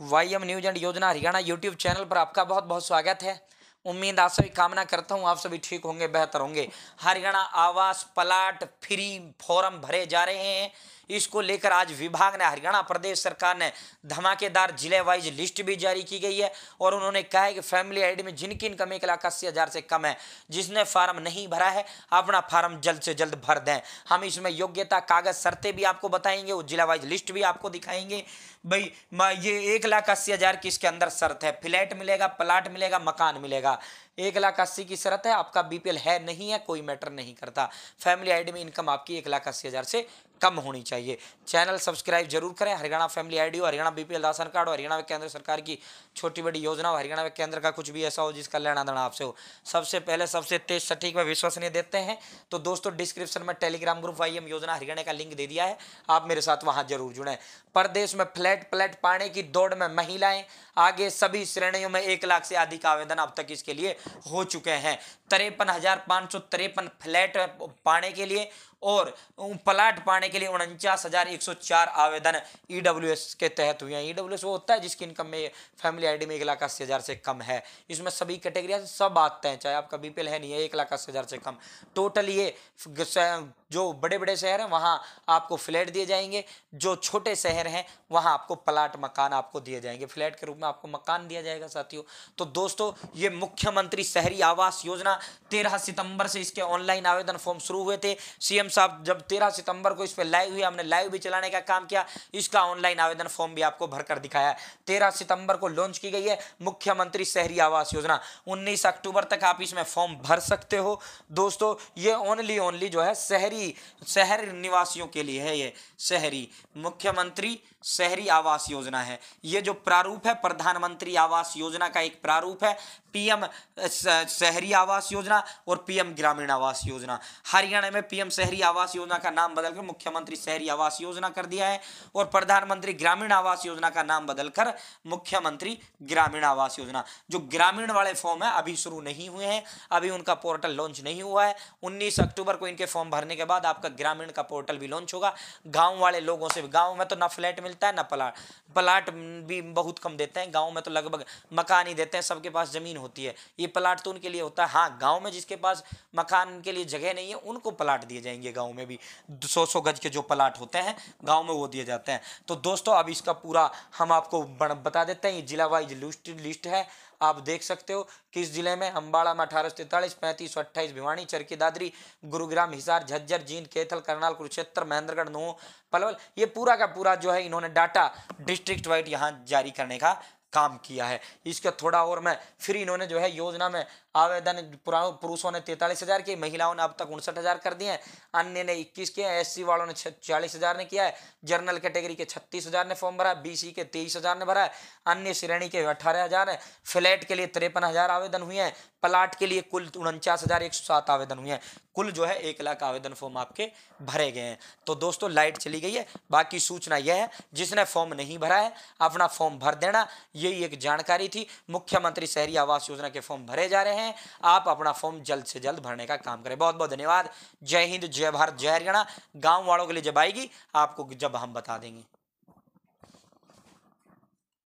Y M news and योजना Haryana YouTube channel पर आपका बहुत बहुत स्वागत है उम्मीद आप सभी कामना करता हूँ आप सभी ठीक होंगे बेहतर होंगे हरियाणा आवास प्लाट फ्री फॉर्म भरे जा रहे हैं इसको लेकर आज विभाग ने हरियाणा प्रदेश सरकार ने धमाकेदार जिले वाइज लिस्ट भी जारी की गई है और उन्होंने कहा है कि फैमिली आई में जिनकी इनकम एक लाख अस्सी हज़ार से कम है जिसने फार्म नहीं भरा है अपना फार्म जल्द से जल्द भर दें हम इसमें योग्यता कागज शर्तें भी आपको बताएंगे वो जिला वाइज लिस्ट भी आपको दिखाएंगे भाई ये एक लाख अस्सी हज़ार की इसके अंदर शर्त है फ्लैट मिलेगा प्लाट मिलेगा मकान मिलेगा एक लाख अस्सी की शरत है आपका बीपीएल है नहीं है कोई मैटर नहीं करता फैमिली आईडी में इनकम आपकी एक लाख अस्सी हज़ार से कम होनी चाहिए चैनल सब्सक्राइब जरूर करें हरियाणा फैमिली आईडी और हरियाणा बीपीएल राशन कार्ड और हरियाणा केंद्र सरकार की छोटी बड़ी योजना और हरियाणा केंद्र का कुछ भी ऐसा हो जिसका लेना देना आपसे हो सबसे पहले सबसे तेज सटीक व विश्वसनीय देते हैं तो दोस्तों डिस्क्रिप्शन में टेलीग्राम ग्रुप वाई योजना हरियाणा का लिंक दे दिया है आप मेरे साथ वहाँ जरूर जुड़ें प्रदेश में फ्लैट प्लेट पाने की दौड़ में महिलाएं आगे सभी श्रेणियों में एक लाख से अधिक आवेदन अब तक इसके लिए हो चुके हैं तिरपन हज़ार पाँच सौ तिरपन फ्लैट पाने के लिए और प्लाट पाने के लिए उनचास हज़ार एक सौ चार आवेदन ई डब्ल्यू एस के तहत हुए हैं ई डब्ल्यू एस वो होता है जिसकी इनकम में फैमिली आई डी में एक लाख अस्सी हज़ार से कम है इसमें सभी कैटेगरिया सब आते हैं चाहे आपका बीपीएल है नहीं है एक लाख अस्सी हज़ार से कम टोटल ये जो बड़े बड़े शहर हैं वहाँ आपको फ्लैट दिए जाएंगे जो छोटे शहर हैं वहाँ आपको प्लाट मकान आपको दिए जाएंगे फ्लैट के रूप में आपको मकान दिया जाएगा साथियों तो दोस्तों ये मुख्यमंत्री शहरी आवास योजना तेरह सितंबर से इसके ऑनलाइन आवेदन फॉर्म शुरू हुए थे सीएम साहब जब तेरह सितंबर को इस पर लाइव हुई हमने लाइव भी चलाने का काम किया इसका ऑनलाइन आवेदन फॉर्म भी आपको भरकर दिखाया तेरह सितंबर को लॉन्च की गई है मुख्यमंत्री शहरी आवास योजना उन्नीस अक्टूबर तक आप इसमें फॉर्म भर सकते हो दोस्तों ये ओनली ओनली जो है शहरी शहरी शहर निवासियों के लिए है ये शहरी मुख्यमंत्री शहरी आवास योजना है ये जो प्रारूप है प्रधानमंत्री आवास योजना का एक प्रारूप है पीएम शहरी आवास योजना और पीएम ग्रामीण आवास योजना हरियाणा में पीएम शहरी आवास योजना का नाम बदलकर मुख्यमंत्री शहरी आवास योजना कर दिया है और प्रधानमंत्री ग्रामीण आवास योजना का नाम बदलकर मुख्यमंत्री ग्रामीण आवास योजना जो ग्रामीण वाले फॉर्म है अभी शुरू नहीं हुए हैं अभी उनका पोर्टल लॉन्च नहीं हुआ है उन्नीस अक्टूबर को इनके फॉर्म भरने के बाद आपका ग्रामीण का पोर्टल भी लॉन्च होगा गांव वाले लोगों से गाँव में तो ना फ्लैट मिलता है ना प्लाट प्लाट भी बहुत कम देते हैं गाँव में तो लगभग मकान ही देते हैं सबके पास ज़मीन होती है ये प्लाट तो उनके लिए होता है हाँ गाँव में जिसके पास मकान के लिए जगह नहीं है उनको प्लाट दिए जाएंगे गाँव में भी सौ सौ गज के जो प्लाट होते हैं गाँव में वो दिए जाते हैं तो दोस्तों अब इसका पूरा हम आपको बता देते हैं ये जिला वाइज लिस्ट है आप देख सकते हो किस जिले में अम्बाड़ा में अठारह सौ तैतालीस पैंतीस सौ अट्ठाईस भिवानी चरकी दादरी गुरुग्राम हिसार झज्जर जींद केथल करनाल कुरुक्षेत्र महेंद्रगढ़ नो पलवल ये पूरा का पूरा जो है इन्होंने डाटा डिस्ट्रिक्ट वाइड यहाँ जारी करने का काम किया है इसका थोड़ा और मैं फिर इन्होंने जो है योजना में आवेदन पुरुषों ने तैंतालीस हज़ार किए महिलाओं ने अब तक उनसठ हज़ार कर दिए हैं अन्य ने इक्कीस किए हैं सी वालों ने चालीस हज़ार ने किया है जनरल कैटेगरी के छत्तीस हज़ार ने फॉर्म भरा बीसी के तेईस हज़ार ने भरा है अन्य श्रेणी के अठारह हज़ार है फ्लैट के लिए तिरपन हज़ार आवेदन हुए हैं प्लाट के लिए कुल उनचास हज़ार एक सौ सात आवेदन हुए हैं कुल जो है एक लाख आवेदन फॉर्म आपके भरे गए हैं तो दोस्तों लाइट चली गई है बाकी सूचना यह है जिसने फॉर्म नहीं भरा है अपना फॉर्म भर देना यही एक जानकारी थी मुख्यमंत्री शहरी आवास योजना के फॉर्म भरे जा रहे हैं हैं आप अपना फॉर्म जल्द से जल्द भरने का काम करें बहुत बहुत धन्यवाद जय हिंद जय भारत जय हरियाणा गाँव वालों के लिए जब आएगी आपको जब हम बता देंगे